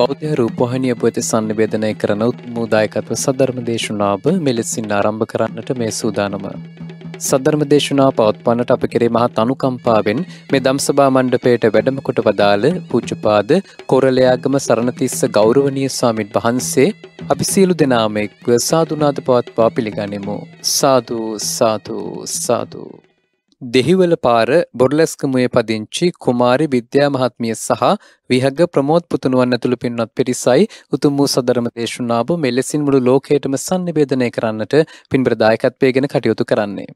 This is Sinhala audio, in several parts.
බෞද්ධ රූපහණිය පොත සන්නවේදනය කරන උත්මූදායකත්ව සධර්ම දේශනාව මෙලෙසින් ආරම්භ කරන්නට මේ සූදානම. සද්ධර්ම දේශනා පවත්පන්නට අප කෙරේ මහත් අනුකම්පාවෙන් මේ දම්සභා මණ්ඩපයට වැඩමකොට වදාළ පූජපාද කොරලයාගම සරණතිස්ස ගෞරවනීය ස්වාමින් වහන්සේ අපි සියලු දෙනාම එක්ව සාධනාද පවත්වා පිළිගනිමු. සාධූ සාධූ සාධූ. දෙහිවල පාර බොරලැස්කමය පදිංචි කුමාරි විද්‍යා මහත්මිය සහ විහග ප්‍රමෝත් පුතුනුවන් ඇතුළු පින්වත් පිරිසයි උතුම් වූ සදරම දේශනාව මෙලෙසින් මුළු ලෝකයටම සන්නිවේදනය කරන්නට පින්බ්‍රදායකත්වය ගෙන කටයුතු කරන්නේ.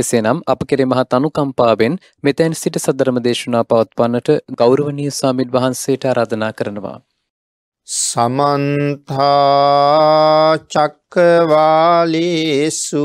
එසේනම් අප කෙරෙ මහත් අනුකම්පාවෙන් මෙතැන් සිට සදරම දේශනා පවත්වන්නට ගෞරවනීය සාමිත් වහන්සේට ආරාධනා කරනවා. සමන්තා චක්කවාලේසු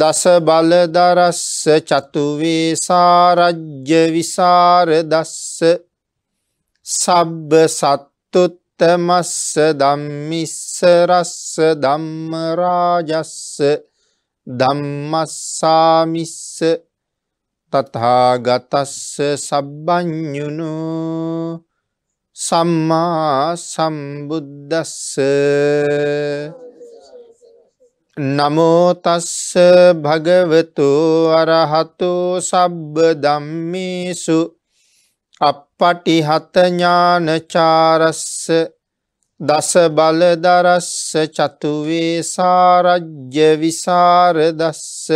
දස බලදරස්ස චතුවේ සාරජ්‍ය විසාර දස්ස සබ්බ සත්තුත්තමස්ස දම්මිස්ස රස්ස ධම්මරාජස්ස දම්මස්සාමිස්ස තතාගතස්ස සබ්බඥුණු සම්මා සම්බුද්දස්ස නමෝතස්ස භගවතු අරහතු සබ්බ දම්මිසු අපපටි හතඥානචාරස්ස දස බලදරස්ස චතුවේ සාරජ්‍ය විසාරදස්ස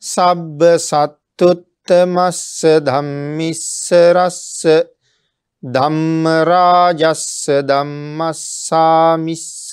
සබ්බ සත්තුත්තමස්ස ධම්මිස්සරස්ස ධම්මරාජස්ස දම්මස්සාමිස්ස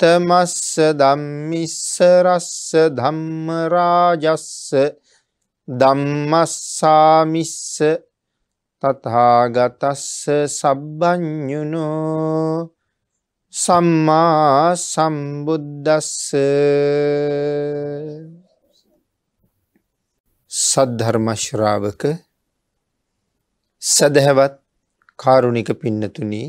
තමස්ස ධම්මිස්ස රස්ස ධම්ම රාජස්ස ධම්මස්සාමිස්ස තථාගතස්ස සබ්බඤුනෝ සම්මා සම්බුද්දස්ස සද්ධර්ම ශ්‍රාවක සදහවත් කාරුණික පින්නතුණී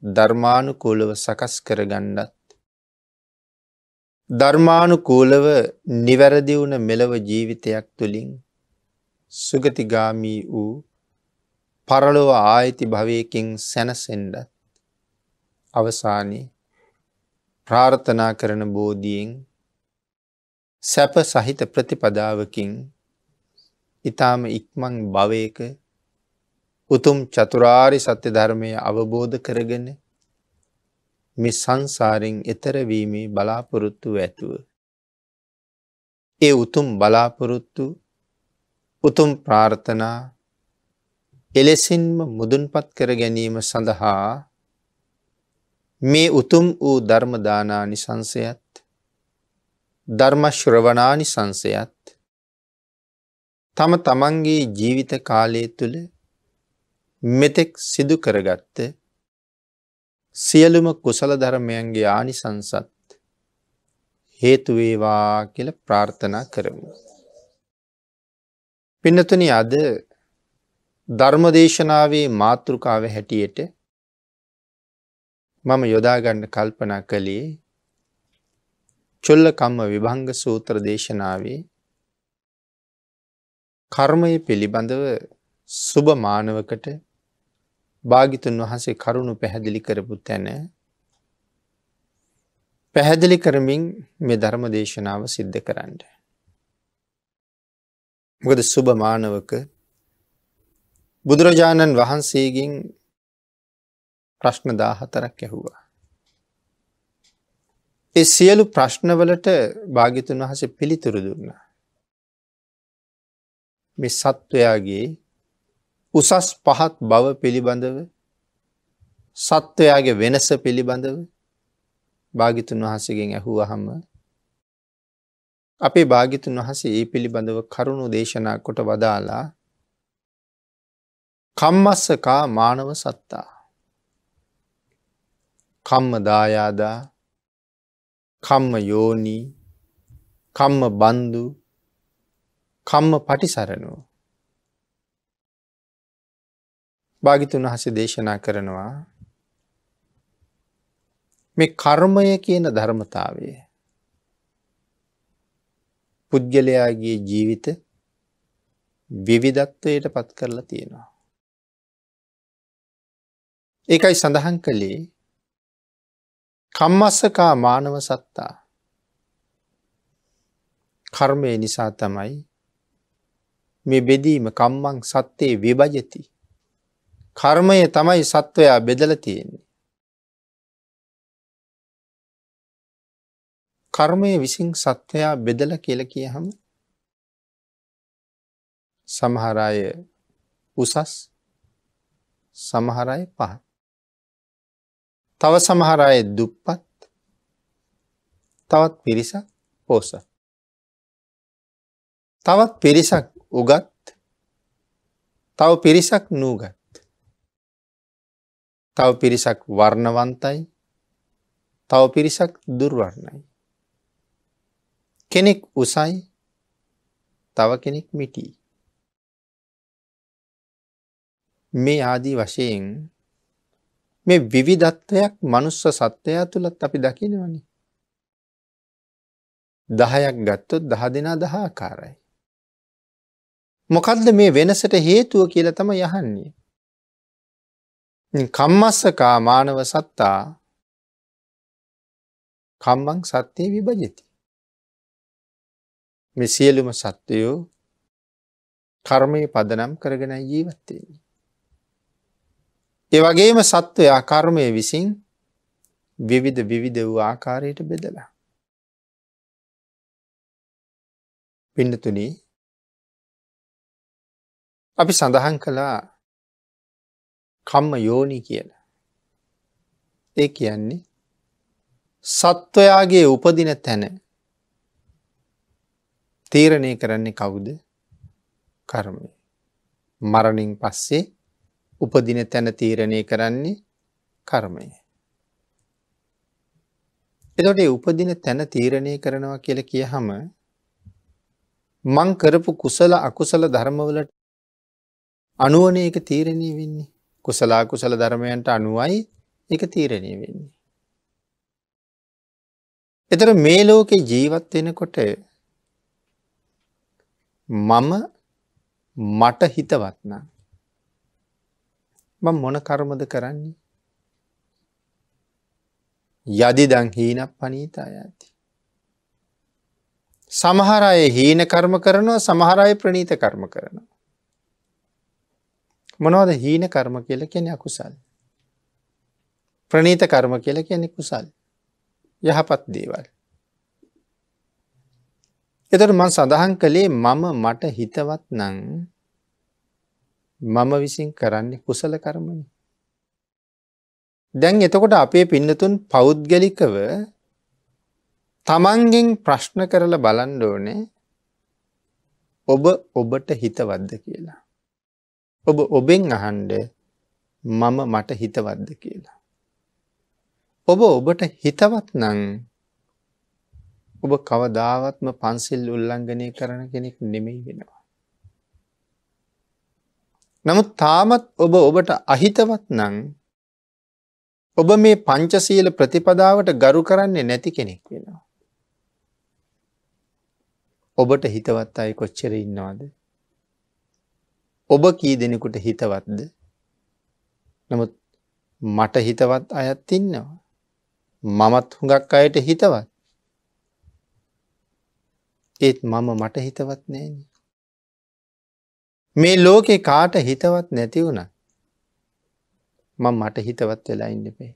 ධර්මානුකූලව සකස් කරගන්නත්. ධර්මානුකූලව නිවැරදිවුණ මෙලව ජීවිතයක් තුළින් සුගතිගාමී වූ පරලොව ආයිති භවයකින් සැනසෙන්ඩත් අවසානයේ ප්‍රාර්ථනා කරන බෝධියෙන් සැප සහිත ප්‍රතිපදාවකින් ඉතාම ඉක්මං භවයක උතුම් චතුරාරි සත්‍ය ධර්මය අවබෝධ කරගෙන මේ සංසාරෙන් එතරවීමේ බලාපොරොත්තු ඇතුව. ඒ උතුම් බලාපොරොත්තු උතුම් ප්‍රාර්ථනා එලෙසින්ම මුදුන්පත් කර ගැනීම සඳහා මේ උතුම් වූ ධර්මදානානි සංසයත් ධර්මශ්‍රවනානි සංසයත් තම තමන්ගේ ජීවිත කාලය තුළ මෙතෙක් සිදු කරගත්ත සියලුම කුසල ධර්මයන්ගේ ආනිසංසත් හේතුවේවා කියල ප්‍රාර්ථනා කරමු. පින්නතුන අද ධර්මදේශනාවේ මාතෘකාව හැටියට මම යොදාගන්න කල්පනා කළේ චොල්ලකම්ම විභංග සූත්‍ර දේශනාවේ කර්මය පිළිබඳව සුභ මානවකට භාගිතුන් වහන්සේ කරුණු පැහැදිලි කරපු තැන පැහැදිලි කරමින් මේ ධර්ම දේශනාව සිද්ධ කරන්න. මොකද සුබ මානවක බුදුරජාණන් වහන්සේගෙන් ප්‍රශ්න දාහතරක් ඇහුවා. ඒ සියලු ප්‍රශ්නවලට භාගිතුන් වහස පිළිතුරු දුන්නා. මේ සත්වයාගේ උසස් පහත් බව පිළිබඳව සත්වයාගේ වෙනස පිළිබඳව භාගිතුන් වහසගෙන් ඇහුවහම අපේ භාගිතුන් වහසේ ඒ පිළිබඳව කරුණු දේශනා කොට වදාලා කම්මස්සකා මානව සත්තා කම්ම දායාදා කම්ම යෝනී කම්ම බන්දු කම්ම පටිසරණෝ භාගිතුන් වහස දේශනා කරනවා මේ කර්මය කියන ධර්මතාවය පුද්ගලයාගේ ජීවිත විවිධත්වයට පත් කරලා තියෙනවා. ඒකයි සඳහන් කළේ කම්මස්සකා මානව සත්තා කර්මය නිසා තමයි මේ බෙදීම කම්මං සත්‍යයේ විභජති කර්මය තමයි සත්වයා බෙදල තියෙන්නේ. කර්මය විසින් සත්වයා බෙදල කියල කිය හම සමහරය උසස් සමහරය පහ. තව සමහරය දුප්පත් තවත් පිරිසක් පෝස. තවත් පිරිසක් උගත් තව පිරිසක් නූගත් තව පිරිසක් වර්ණවන්තයි තව පිරිසක් දුර්වර්ණයි. කෙනෙක් උසයි තව කෙනෙක් මිටී. මේ ආදී වශයෙන් මේ විවිධත්වයක් මනුස්ස සත්වයා තුළත් අපි දකිනවනි. දහයක් ගත්තොත් දහ දෙනා දහාකාරයි. මොකදද මේ වෙනසට හේතුව කියල තම යහන්නේ. කම්මස්සකා මානව සත්තා කම්මං සත්‍යය විභජති. මෙ සියලුම සත්වයෝ කර්මය පදනම් කරගෙන ජීවත්තේ. ඒවගේම සත්වයා කර්මය විසින් විවිධ විවිධ වූ ආකාරයට බෙදලා. පිඩතුනී අපි සඳහන් කළා කම්ම යෝනි කියල. ඒ කියන්නේ සත්වයාගේ උපදින තැන තීරණය කරන්නේ කවුද කර්මය. මරණින් පස්සේ උපදින තැන තීරණය කරන්නේ කර්මය. එතොට උපදින තැන තීරණය කරනවා කියල කිය හම මං කරපු කුසල අකුසල ධර්මවලට අනුවන එක තීරණය වෙන්නේ. කුසලා කුසල ධර්මයන්ට අනුවයි එක තීරණය වෙන්නේ. එතර මේ ලෝකෙ ජීවත් වෙනකොට මම මට හිතවත්න මං මොන කර්මද කරන්නේ යදි දං හීනක් පනීතා ඇති. සමහර අය හීන කර්ම කරනවා සමහරයි ප්‍රනීත කර්ම කරනවා. මොනවද හීන කර්ම කියල කෙන අකුසල්. ප්‍රනීත කර්ම කියල කෙනෙ කුසල් යහපත් දේවල්. එතට මන් සඳහන් කළේ මම මට හිතවත් නං මම විසින් කරන්නේ කුසල කරමනි. දැන් එතකොට අපේ පින්නතුන් පෞද්ගලිකව තමන්ගෙන් ප්‍රශ්න කරල බලන්ඩෝනේ ඔබ ඔබට හිතවද්ද කියලා. ඔබ ඔබෙන් අහන්ඩ මම මට හිතවත්ද කියලා. ඔබ ඔබට හිතවත් නං ඔබ කවදාවත්ම පන්සිල් උල්ලංඝනය කරන කෙනෙක් නෙමෙයි වෙනවා. නමුත් තාමත් ඔබ ඔබට අහිතවත් නං ඔබ මේ පංචසීල ප්‍රතිපදාවට ගරු කරන්නේ නැති කෙනෙක් වෙනවා. ඔබට හිතවත් අයි කොච්චර ඉන්නවාද ඔබ කී දෙනෙකුට හිතවත්ද නමුත් මට හිතවත් අයත් ඉන්නවා මමත් හුඟක් අයට හිතවත් ඒත් මම මට හිතවත් නෑන මේ ලෝකෙ කාට හිතවත් නැති වුණ මං මට හිතවත් වෙලා ඉන්නපේ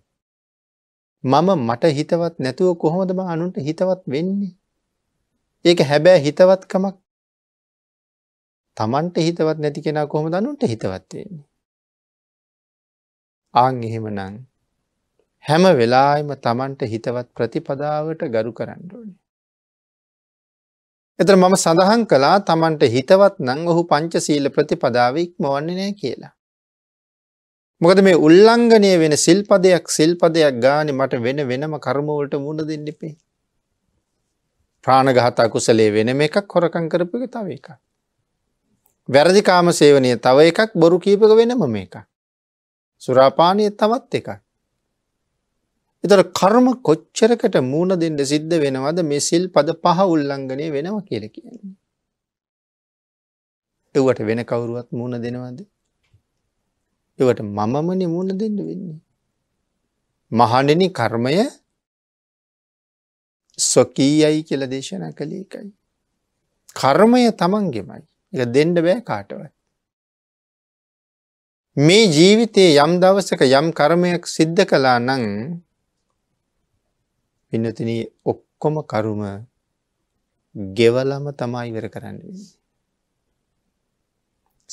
මම මට හිතවත් නැතුව කොහොමද අනුන්ට හිතවත් වෙන්නේ ඒක හැබැ හිතවත්කමක් තමන්ට හිතවත් නැති කෙනා කොහොම දනුන්ට හිතවත් වෙන්නේ. ආං එහෙමනං හැම වෙලායිම තමන්ට හිතවත් ප්‍රතිපදාවට ගරු කරන්න ඕනේ. එතර මම සඳහන් කලා තමන්ට හිතවත් නං ඔහු පංචසීල ප්‍රතිපදාව ඉක්මවන්නේ නෑ කියලා. මොකද මේ උල්ලංඝනය වෙන සිල්පදයක් සිල්පදයක් ගානෙ මට වෙන වෙනම කර්මවලට මුණ දෙන්න එපේ. ප්‍රාණගහතා කුසලේ වෙන එකක් හොරකං කරපුක තව එකක්. වැරදිකාම සේවනය තව එකක් බොරු කීපක වෙනම මේ එක. සුරාපානය තවත් එකක්. එතර කර්ම කොච්චරකට මූුණ දෙන්න සිද්ධ වෙනවද මෙසිල් පද පහ උල්ලංගනය වෙනව කියල කියන්නේ. එවට වෙන කවුරුවත් මූුණ දෙනවද. එවට මමමන මූුණ දෙන්න වෙන්නේ. මහණෙනි කර්මය සොකීයයි කියල දේශනා කළ එකයි. කර්මය තමන්ගෙමයි. එක දෙන්න බෑ කාටවත්. මේ ජීවිතයේ යම් දවසක යම් කර්මයක් සිද්ධ කලා නං පිනතින ඔක්කොම කරුම ගෙවලම තමා ඉවර කරන්න.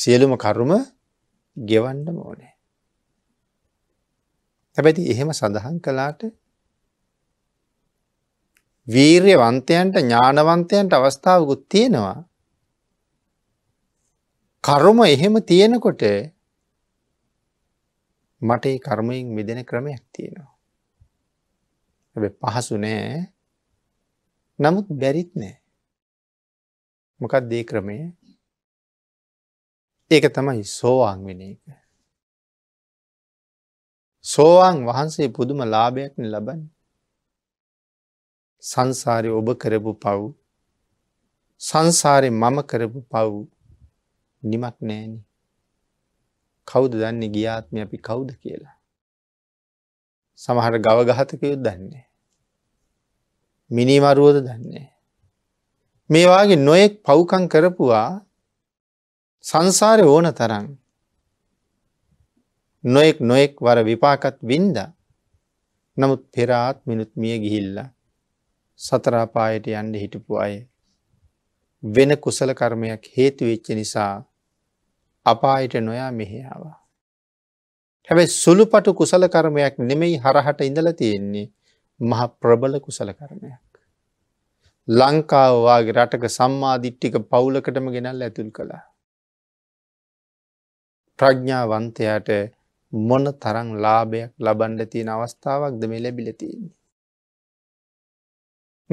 සියලුම කරුම ගෙවන්ඩ මෝනෑ. හැබැති එහෙම සඳහන් කලාට වීර්යවන්තයන්ට ඥානවන්තයන්ට අවස්ථාවකුත් තියෙනවා කර්ම එහෙම තියෙනකොට මට ඒ කර්මයෙන් මිදෙන ක්‍රමයක් තියෙනවා. ඇ පහසු නෑ නමුත් බැරිත් නෑ. මොකත් දේ ක්‍රමය ඒක තමයි සෝවාන් වෙන එක. සෝවාන් වහන්සේ පුදුම ලාභයක්න ලබන් සංසාරය ඔබ කරපු පව් සංසාරය මම කරපු පව් නිමක් නෑන කවුද දන්නේ ගියාත්ම අපි කවුද කියලා සමහර ගවගහතකයොත් දන්නේ මිනිමරුවද දන්නේ මේවාගේ නොයෙක් පව්කං කරපුවා සංසාරය ඕන තරන් නොයෙක් නොයෙක් වර විපාකත් වින්ද නමුත් පෙරාත් මිනුත් මිය ගිහිල්ල සතරාපායට යන්ඩ හිටපු අය වෙන කුසල කර්මයක් හේතුවෙච්ච නිසා අපායට නොයා මෙහොවා. හැබැයි සුළුපටු කුසල කරමයක් නෙමෙයි හරහට ඉඳල තියෙන්නේ මහ ප්‍රබල කුසල කරමයක්. ලංකාවවාගේ රටක සම්මාධිට්ටික පවුලකටම ගෙනල් ඇතුල් කළා. ප්‍රඥාවන්තයාට මොන තරං ලාභයක් ලබන්ඩ තියෙන අවස්ථාවක්ද මේ ලැබිල තියෙන්නේ.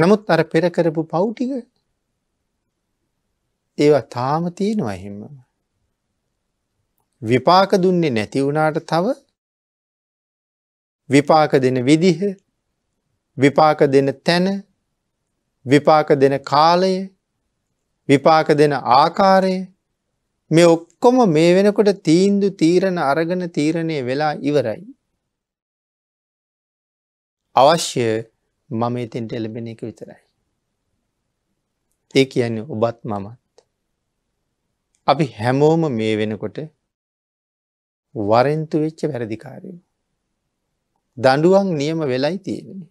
නමුත් අර පෙරකරපු පෞටික ඒවා තාම තියෙනවා එහෙම්මම. විපාක දුන්නේ නැති වුණාට තව විපාක දෙන විදිහ විපාක දෙන තැන විපාක දෙන කාලය විපාක දෙන ආකාරය මේ ඔක්කොම මේ වෙනකොට තීන්දු තීරණ අරගෙන තීරණය වෙලා ඉවරයි. අවශ්‍ය මම ඉතින්ට එලබෙන එක විතරයි. ඒ කියන්නේ ඔබත් මමත්. අපි හැමෝම මේ වෙනකොට වරෙන්තු වෙච්ච වැරදිකාරයෝ. දඩුවන් නියම වෙලයි තියෙන්නේ.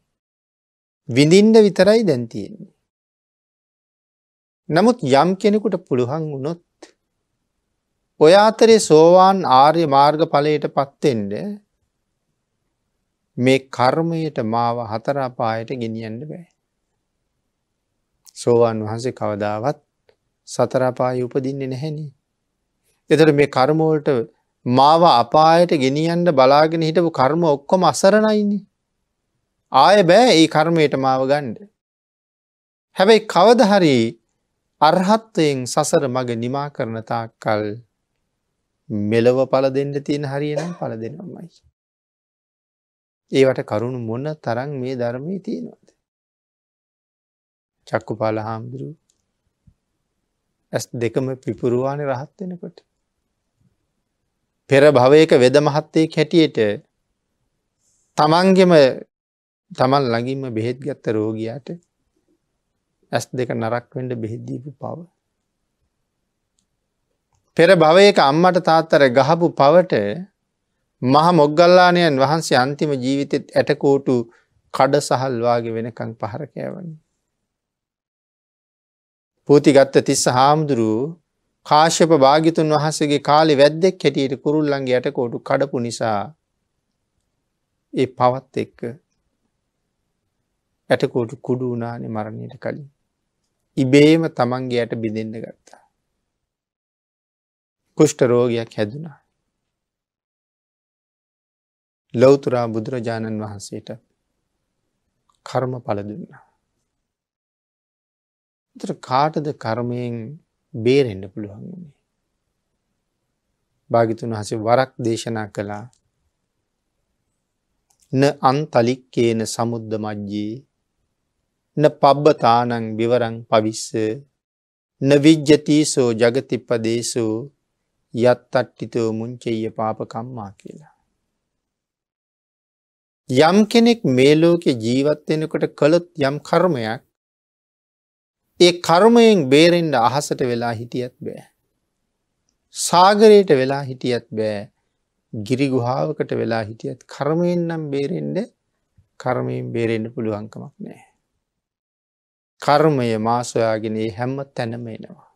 විඳින්ඩ විතරයි දැන් තියෙන්නේ. නමුත් යම් කෙනෙකුට පුළුවන් වුණොත් ඔය අතරේ සෝවාන් ආර්ය මාර්ග පලයට පත්තෙන්ට මේ කර්මයට මාව හතරාපායට ගෙනියන්න බෑ. සෝවාන් වහන්සේ කවදාවත් සතරාපාය උපදින්නේ නැහැනි. එතට මේ කර්මෝල්ට මාව අපායට ගෙනියන්ට බලාගෙන හිටපු කර්ම ඔක්කොම අසරණයින්නේ. ආය බෑ ඒ කර්මයට මාව ගණ්ඩ. හැබැයි කවදහරි අර්හත්වයෙන් සසර මග නිමා කරනතා කල් මෙලව පල දෙන්න තියෙන හරියනම් පල දෙනම්මයි. ඒවට කරුණු මොන්න තරන් මේ ධර්මී තියෙනවාද. චක්කු පාල හාමුදුරුව ඇස් දෙකම පිපුරුවානි රහත් වෙනකොට. පෙර භවයක වෙද මහත්තයෙක් හැටියට තමන්ගෙම තමන් ළඟින්ම බෙහෙත් ගත්ත රෝගයාට ඇස් දෙක නරක් වඩ බෙහෙද්දීපු පව. පෙර භවයක අම්මට තාත්තර ගහපු පවට මහ මොග්ගල්ලානයන් වහන්සේ අන්තිම ජීවිතෙත් ඇටකෝටු කඩ සහල්වාගේ වෙනකං පහරකෑවන්නේ. පූතිගත්ත තිස්ස හාමුදුරුවූ කාශ්‍යප භාගිතුන් වහසගේ කාලි වැද්දෙක් හැටියට කුරුල්ලන්ගේ යටකෝඩු කඩපු නිසා ඒ පවත් එක්ක ඇටකෝඩු කුඩු වනානේ මරණයට කලින්. ඉබේම තමන්ගේ යට බිඳෙන්න ගත්තා. කුෂ්ට රෝගයක් හැදුනා. ලොවතුරා බුදුරජාණන් වහන්සේට කර්ම පලදුන්නා. තර කාටද කර්මයෙන් බේරෙන්ඩ පුළුවන් වුණේ. භාගිතුන් වහසේ වරක් දේශනා කළා න අන්තලික්කේන සමුද්ධ මජ්ජී න පබ්බතානං බිවරං පවිස්ස න විජ්ජතීසෝ ජගතිප්පදේසෝ යත් අට්ටිතෝ මුංචෙය පාපකම්මා කියලා. යම් කෙනෙක් මේ ලෝකෙ ජීවත්වෙනකොට කළොත් යම් කර්මයක් ඒ කර්මයෙන් බේරෙන්ට අහසට වෙලා හිටියත් බෑ. සාගරයට වෙලා හිටියත් බෑ ගිරිගුහාාවකට වෙලා හිටියත් කර්මයෙන් නම් බේරෙන්ඩ කර්මයෙන් බේරෙන්න්න පුළුවන්කමක් නෑ. කර්මය මාසොයාගෙන හැම්ම තැනම එනවා.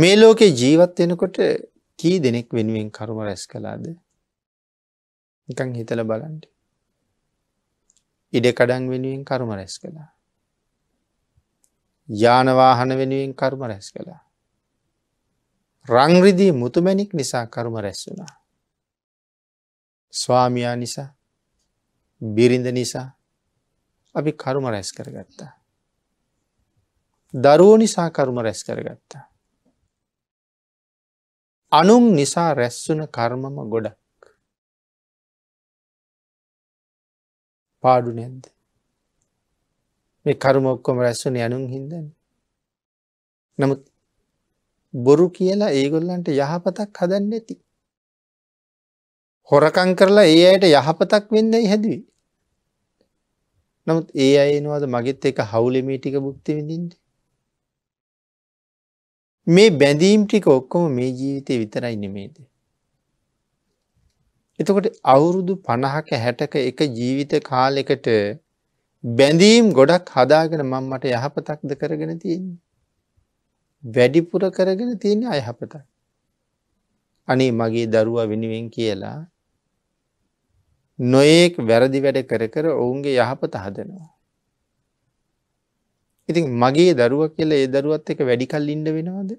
මේ ලෝකේ ජීවත් වෙනකොට කී දෙනෙක් වෙනුවෙන් කර්ම රැස් කලාද එකං හිතල බලන්ට ඉඩකඩන් වෙනුවෙන් කර්ම රැස් කළා. යානවාහන වෙනුවෙන් කර්ම රැස් කළා. රංරිදී මුතුමැනික් නිසා කර්ම රැස් වුණා. ස්වාමයා නිසා බිරිඳ නිසා අපි කර්ම රැස් කරගත්තා. දරුවෝ නිසා කර්ම රැස් කරගත්තා. අනුම් නිසා රැස්වුන කර්මම ගොඩක්. පාඩු නැද්ද. මේ කරුම ඔක්කොම රැස්වන යනුම් හින්දන. නමුත් බොරු කියලා ඒගොල්ලන්ට යහපතක් හදන්න ඇති. හොරකං කරලා ඒ අයට යහපතක් වෙන්නයි හැදවී. නමුත් ඒ අයනවාද මගෙත් එක හවුලෙමේටික බුක්ති විඳින්ට. මේ බැඳීම් ටික ඔක්කොම මේ ජීවිතය විතරයි නෙමේදේ. එතකොට අවුරුදු පණහක හැටක එක ජීවිත කාලෙකට බැඳීම් ගොඩක් හදාගෙන මං මට යහපතක්ද කරගෙන තියන්නේ. වැඩිපුර කරගෙන තියෙන අයහපතක්. අනේ මගේ දරුවා වෙනුවෙන් කියලා නොයෙක් වැරදි වැඩ කර කර ඔවුන්ගේ යහපත හදනවා. ඉතින් මගේ දරුව කියලා ඒ දරුවත් එක වැඩිකල් ඉඩ වෙනවාද.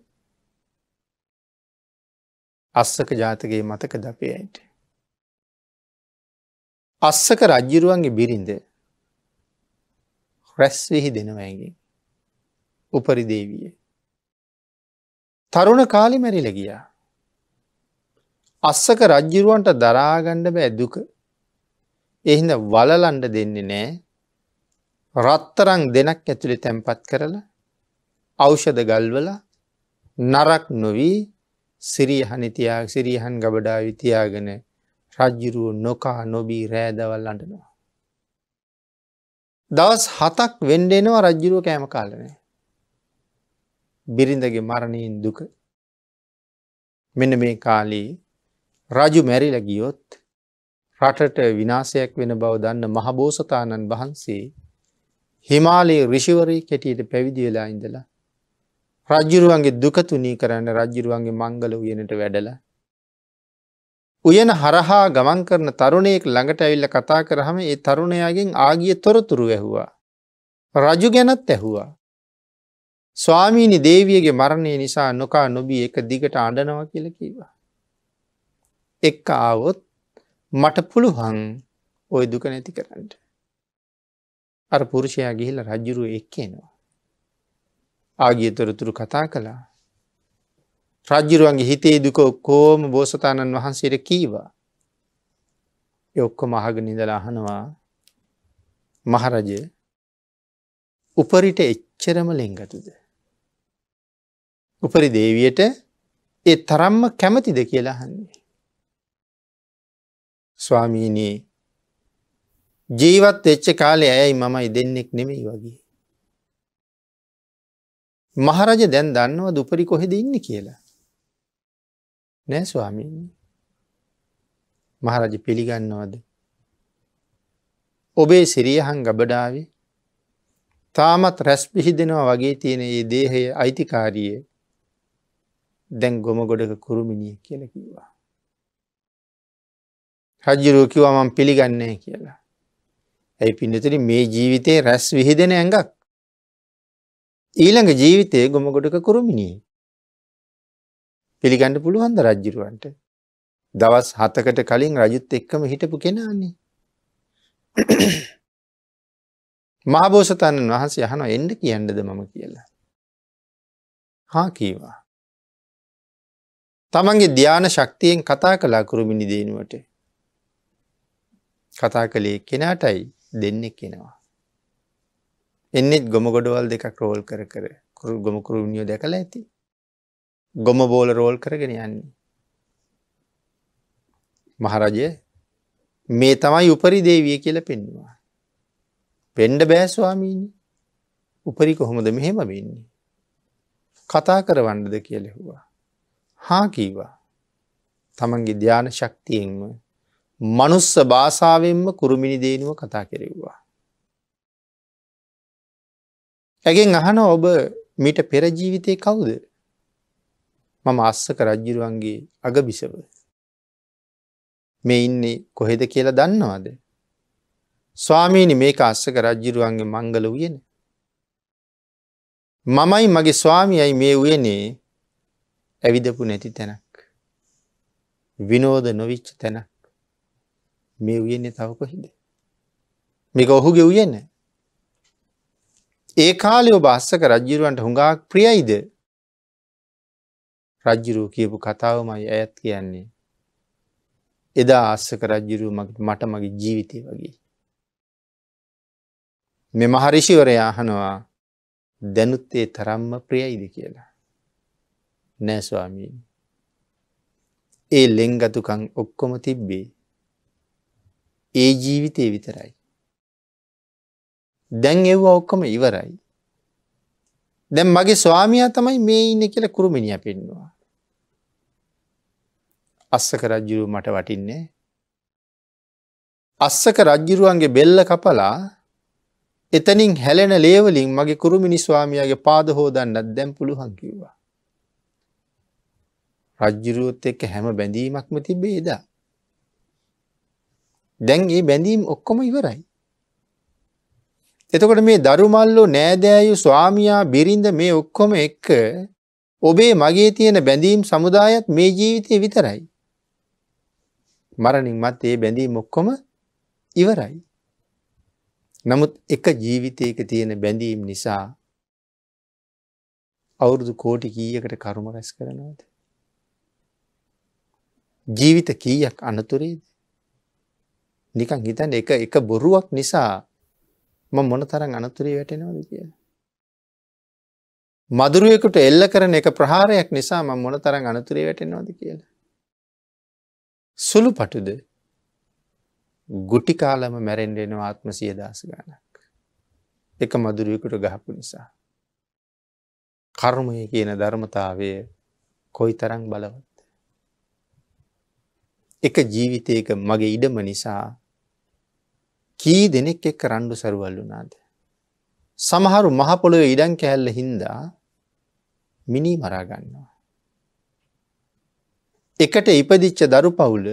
අස්සක ජාතකයේ මතක දපේ ඇයට. අස්සක රජ්ජිරුවන්ගේ බිරිඳ රැස්වෙහි දෙනවයගේ උපරි දේවිය. තරුණ කාලි මැරිල ගියා. අස්සක රජ්ජිරුවන්ට දරාගණ්ඩ බෑ දුක එහිද වලලන්ඩ දෙන්නේ නෑ රත්තරං දෙනක් ඇතුළි තැන්පත් කරලා අෞෂධ ගල්වල නරක් නොවී සිරියහනිතියා සිරියහන් ගබඩා විතියාගෙන රජ්ජිරුව නොකා නොබී රෑදවල් අටනවා. දවස් හතක් වෙන්ඩෙනවා රජ්ජිරුව කෑම කාලනය. බිරිඳගේ මරණයෙන් දුක මෙන මේ කාලී රජු මැරිල ගියොත් රටට විනාසයක් වෙන බව දන්න මහබෝසතාණන් වහන්සේ හිමාලයේ රිෂිවරී කෙටියට පැවිදි වෙලා ඉඳලා රජ්ජුරුවන්ගේ දුකතුනී කරන්න රජ්ජුරුවන්ගේ මංගල වයනට වැඩලා උයන හරහා ගමන් කරන තරුණයෙක් ළඟට ඇවිල්ල කතා කරහම ඒ තරුණයාගෙන් ආගිය තොරතුරු ඇහුවා. රජු ගැනත් ඇහුවා. ස්වාමීනි දේවියගේ මරණය නිසා නොකා නොබී එක දිගට අඩනව කියල කීවා. එක්ක ආවොත් මට පුළුහන් ඔය දුක නැති කරන්නට. අර පුරුෂයා ගිහිල රජ්ජුරුව එක්කේනවා. ආගිය තොරතුරු කතා කලා රජ්ජිරුවන්ගේ හිතේ දුක ඔක්කෝම බෝසතාණන් වහන්සේට කීවා. යොක්කො මහග නිදලාහනවා මහරජ උපරිට එච්චරම ලෙංගතුද. උපරි දේවයට ඒ තරම්ම කැමතිද කියලා හන්නේ. ස්වාමීනයේ ජීවත් එච්ච කාලේ ඇයි මමයි දෙන්නෙක් නෙමෙයි වගේ. මහරජ දැන් දන්නවා දුපරි කොහෙද ඉන්න කියලා. නෑ ස්වාමීනි මහරජ පිළිගන්නවද ඔබේ සිරියහන් ගබඩාවේ තාමත් රැස් පිහිදෙනවා වගේ තියෙන ඒ දේහය අයිතිකාරයේ දැන් ගොම ගොඩක කුරුමිණිය කියල කිවා. රජ්ජුරුව කිවමන් පිළිගන්නේ කියලා. ඇයි පිඩතුරි මේ ජීවිතයේ රැස් විහිදෙන ඇඟක්. ඊළඟ ජීවිතයේ ගොම ගොඩක කුරුමිණියෙක්. පිළිගන්න පුළුවන්ද රජ්ජිරුවන්ට. දවස් හතකට කලින් රජුත් එක්කම හිටපු කෙනාන්නේ. මහබෝසතන් වහන්සේ යහන එන්ඩ කියන්නද මම කියලා. හා කීවා. තමන්ගේ ධ්‍යාන ශක්තියෙන් කතා කලා කුරුමිනි දේනුවට. කතා කළේ කෙනාටයි දෙන්නෙක් කෙනවා. එන්නෙත් ගොමගොඩවල් දෙකක් රෝල් කර කර ගොමකුරුමියෝ දැකලා ඇති. ගොම බෝල රෝල් කරගෙන යන්නේ. මහරජය මේ තමයි උපරි දේවිය කියල පෙන්වා. පෙන්ඩ බෑස්වාමීනි උපරි කොහොමද මෙහෙම වෙන්නේ. කතා කරවන්නද කියලෙහුවා. හාකීවා තමන්ගේ ධ්‍යාන ශක්තියෙන්ම මනුස්ස භාසාාවෙන්ම කුරුමිණි දේනුව කතා කෙරෙව්වා. ඇගෙන් අහන ඔබ මිට පෙරජීවිතය කවුද මම අස්සක රජ්ජිරුවන්ගේ අගබිසව. මේ ඉන්නේ කොහෙද කියලා දන්නවාද. ස්වාමීනි මේක අස්සක රජ්ජිරුවන්ගේ මංගල වයෙන. මමයි මගේ ස්වාමියයි මේ වයනේ ඇවිදපු නැති තැනක්. විනෝද නොවිච්ච තැනක් මේ වයන්නේ තව කොහිද. මේක ඔහුගේ වයන. ඒ කාලයෝ බස්සක රජ්ජිරුවන්ට හුඟක් ප්‍රියයිද රජ්ජිරූ කියපු කතාවමයි ඇත් කියන්නේ. එදා අස්සක රජ්ජිරූ මට මගේ ජීවිතය වගේ. මෙම හරිෂිවර යහනවා දැනුත්තේ තරම්ම ප්‍රියයිද කියලා. නෑස්වාමීන්. ඒ ලෙංගතුකං ඔක්කොම තිබ්බේ. ඒ ජීවිතය විතරයි. දැන් එව්වා ඔක්කොම ඉවරයි. දැන් මගේ ස්වාමයා තමයි මේ ඉන්න කියල කුරුමිණිය පෙන්වා. අස්සක රජ්ජුරුව මට වටින්නේ. අස්සක රජ්ජිරුවන්ගේ බෙල්ල කපලා එතනින් හැලෙන ලේවලින් මගේ කුරුමිනිස්වාමියගේ පාද හෝදන්නත් දැම් පුළුවන් කිව්වා. රජ්ජිරුවොත් එක්ක හැම බැඳීමක්ම තිබේදා. දැන් ඒ බැඳීම් ඔක්කොම ඉවරයි. එතකොට මේ දරුමල්ලෝ නෑදෑයු ස්වාමියා බිරිඳ මේ ඔක්කොම එක්ක ඔබේ මගේ තියෙන බැඳීම් සමුදායත් මේ ජීවිතය විතරයි. මරණින්මත් ඒ බැඳී මොක්කොම ඉවරයි. නමුත් එක ජීවිතයක තියෙන බැඳීම් නිසා අවුරුදු කෝටි කීයකට කරුම රැස් කරනවාද. ජීවිත කීයක් අනතුරේද. නිකං හිතන් එක එක බොරුවක් නිසා ම මොන තරන් අනතුරේ වැටෙනවද කිය. මදුරුවෙකුට එල්ල කරන එක ප්‍රහාරයක් නිසා ම මොන තරන් අනතුරේ වැටෙනවාද කියලා. සුළු පටුද ගුටිකාලම මැරෙන්ඩෙනවා ආත්ම සියදස ගානක්. එක මදුරුවකුට ගහපු නිසා. කර්මය කියන ධර්මතාවය කොයි තරං බලවත්. එක ජීවිතයක මගේ ඉඩම නිසා කී දෙනෙක් එක් රණ්ඩු සරුවල් වුනාද. සමහරු මහපොළොව ඉඩන් කැහැල්ල හින්දා මිනී මරාගන්නවා. එකට ඉපදිච්ච දරු පවුල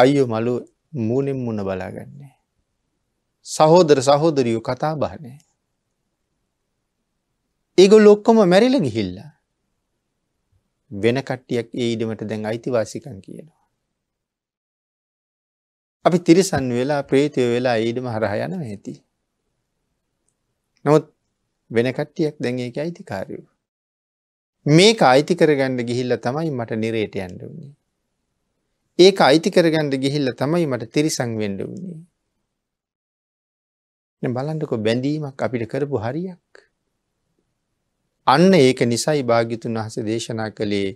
අයෝ මලු මූනෙම් මුණ බලාගන්නේ. සහෝදර සහෝදරියු කතා බහනේ. ඒගො ලොක්කොම මැරිල ගිහිල්ල. වෙන කට්ටියක් ඒ ඉඩමට දැන් අයිතිවාසිකන් කියනවා. අපි තිරිසන් වෙලා ප්‍රේතිය වෙලා ඊඩම හරහ යන ඇති. නොත් වෙන කට්ටියක් දැන් ඒක අයිතිකාරයෝ. මේක අයිති කරගන්න ගිහිල්ල තමයි මට නිරේට යන්ඩ වන්නේ. ඒක අයිති කරගන්න ගිහිල්ල තමයි මට තිරිසං වෙන්ඩ වන්නේ. බලන්ටකො බැඳීමක් අපිට කරපු හරියක්. අන්න ඒක නිසයි භාගිතුන් වහස දේශනා කළේ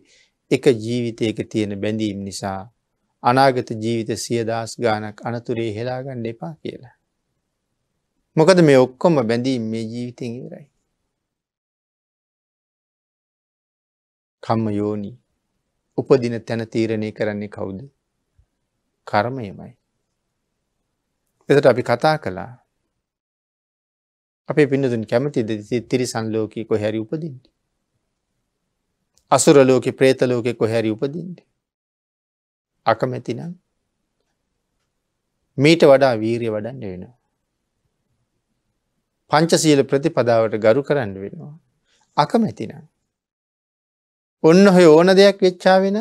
එක ජීවිතයක තියෙන බැඳීම් නිසා අනාගත ජීවිත සියදස් ගානක් අනතුරේ හෙලාගන්න එපා කියලා. මොකද මේ ඔක්කොම බැඳීම් මේ ජීවිතෙන් ඉවරයි. කම්ම යෝනි උපදින තැන තීරණය කරන්නේ කවුද කර්මයමයි. එතට අපි කතා කළා අපේ පිඳතුන් කැමතිද තිරි සංලෝකී කොහැරි උපදින්ට. අසුර ලෝකෙ ප්‍රේතලෝකෙ කොහැරි උපදින්ට. අකමැතිනම් මීට වඩා වීරය වඩන්න වෙනවා. පංචසීල ප්‍රතිපදාවට ගරු කරන්න වෙනවා. අකමැතිනම් ඔන්න හොය ඕන දෙයක් වෙච්චා වෙන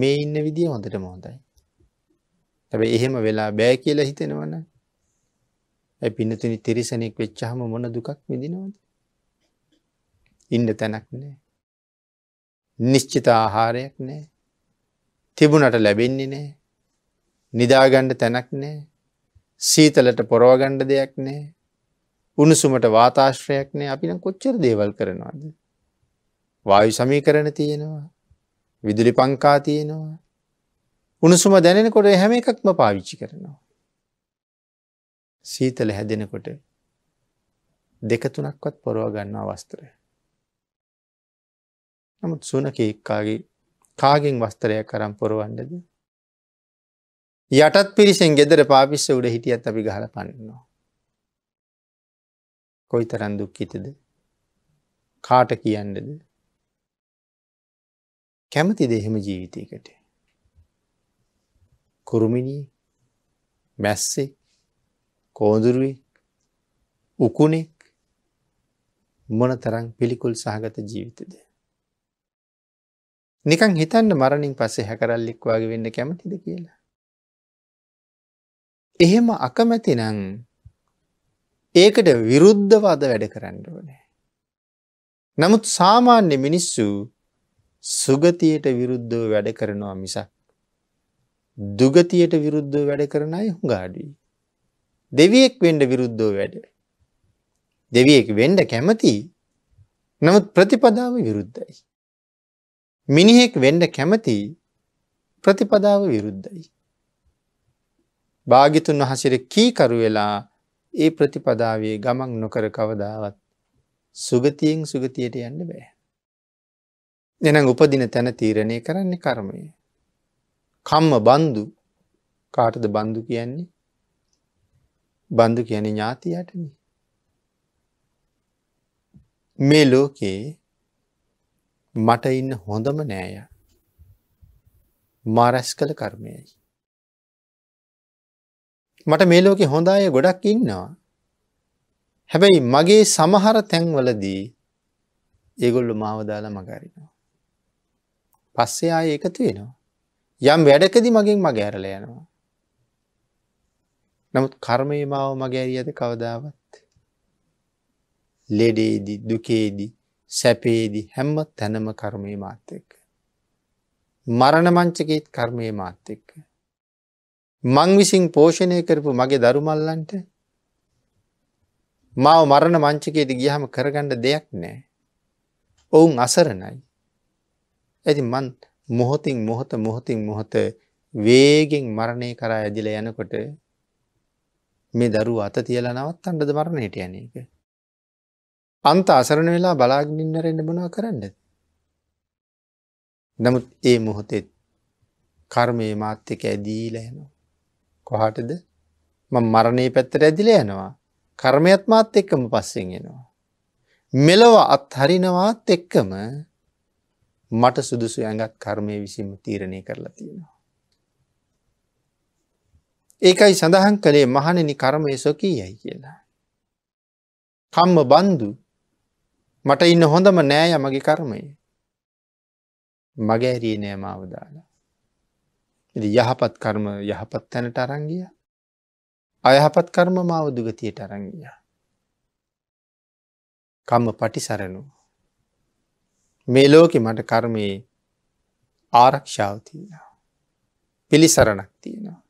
මේ ඉන්න විදිිය හොඳට මොහොතයි. ඇැබ එහෙම වෙලා බෑ කියලා හිතෙනවන ඇ පිනතුනි තිරිසනෙක් වෙච්චාහම මොන දුකක් විදිනවද. ඉන්න තැනක් නෑ. නිශ්චිත ආහාරයක් නෑ. තිබුණට ලැබෙන්නේ නෑ. නිදාගණ්ඩ තැනක් නෑ. සීතලට පොරෝගණ්ඩ දෙයක් නෑ. උණුසුමට වාතාශ්‍රයක් නෑ අපිනම් කොච්චර දේවල් කරනවාද. වායු සමීකරණ තියෙනවා. විදුලි පංකා තියෙනවා. උණුසුම දැනෙනකොට හැම එකක්ම පාවිච්චි කරනවා. සීතල හැදෙනකොට දෙක තුනක්වත් පොරව ගන්නා වස්ත්‍රය. නමුත් සුනකෙක්කාගේ කාගෙන් වස්තරයක් කරම් පොරවන්නද. යටත් පිරිසෙන් ගෙදර පාපිස්ස උඩ හිටියත් අපි ගහල පන්නවා. කොයි තරන් දුක්කිතද කාට කියන්නද කැමතිද එහෙම ජීවිතයකට. කුරුමිණී මැස්සේ කෝදුරුවේ උකුණෙක් මොන තරං පිළිකුල් සහගත ජීවිතද. නිකං හිතන්න මරණින් පස්සේ හැකරල්ලෙක් වගේ වෙන්න කැමතිද කියලා. එහෙම අකමැතිනං ඒකට විරුද්ධවාද වැඩ කරන්නවනේ. නමුත් සාමාන්‍ය මිනිස්සු සුගතියට විරුද්ධව වැඩ කරනවා මිසක් දුගතියට විරුද්ධව වැඩ කරන අය හුඟ අඩුයි. දෙවියෙක් වෙන්න විරුද්ධව වැඩ. දෙවියෙක් වෙන්න කැමති. නමුත් ප්‍රතිපදාව විරුද්ධයි. මිනිහෙක් වෙන්න කැමති ප්‍රතිපදාව විරුද්ධයි. භාගිතුන් වහසිර කීකරු වෙලා ඒ ප්‍රතිපදාවේ ගමන් නොකර කවදාවත් සුගතියෙන් සුගතියට යන්න බෑ. දෙන උපදින තැන තීරණය කරන්නේ කර්මය. කම්ම බන්දු කාටද බන්දු කියන්නේ බන්දු කියන ඥාතියටන. මේ ලෝකයේ මට ඉන්න හොඳම නෑය මාරැස් කළ කර්මයයි. මට මේ ලෝකෙ හොඳ අය ගොඩක් ඉන්නවා. හැබැයි මගේ සමහර තැන්වලදී ඒගොල්ලු මාවදාලා මගරිනවා. පස්සේ ආය එකතු වෙනවා. යම් වැඩකදි මගින් මග ඇරල යනවා. නමුත් කර්මය මාව මගේ ඇරි ඇද කවදාවත්. ලෙඩේදි දුකේදී සැපේදි හැම්ම තැනම කර්මය මාත් එක්ක. මරණ මංචකෙත් කර්මය මාත් එක්ක. මං විසින් පෝෂණය කරපු මගේ දරුමල්ලන්ට මාව මරණ මංචකයට ගියහම කරගණ්ඩ දෙයක් නෑ. ඔවුන් අසරණයි. ඇති මන් මොහොතින් මොහොත මොහොතින් මොහොත වේගෙන් මරණය කරා ඇදිල යනකොට මේ දරු අත තියලා නවත් අන්ඩද මරණයට යන එක. අන්ත අසරණ වෙලා බලාගින්නරෙන්න්න බොනා කරන්න. නමුත් ඒ මොහොතෙත් කර්මය මාත් එක ඇදීල යනවා. කොහටද මරණය පැත්තර ඇදිල යනවා. කර්මයත් මාත් එක්කම පස්සෙන් එනවා. මෙලොව අත්හරිනවාත් එක්කම මට සුදුසු ඇඟත් කර්මය විසින්ම තීරණය කරලා තියෙනවා. ඒකයි සඳහන් කළේ මහණනි කර්මය සොකී යැයි කියලා. කම්ම බන්දු මට ඉන්න හොඳම නෑය මගේ කර්මය. මගෑරී නෑ මාවදාලා. යහපත් කර්ම යහපත් තැනට අරංගිය. අයහපත් කර්ම මාව දුගතියට අරංගිය. කම්ම පටිසරණු මේ ලෝකෙ මට කර්මයේ ආරක්ෂාව තියෙනවා. පිළිසරණක් තියෙනවා.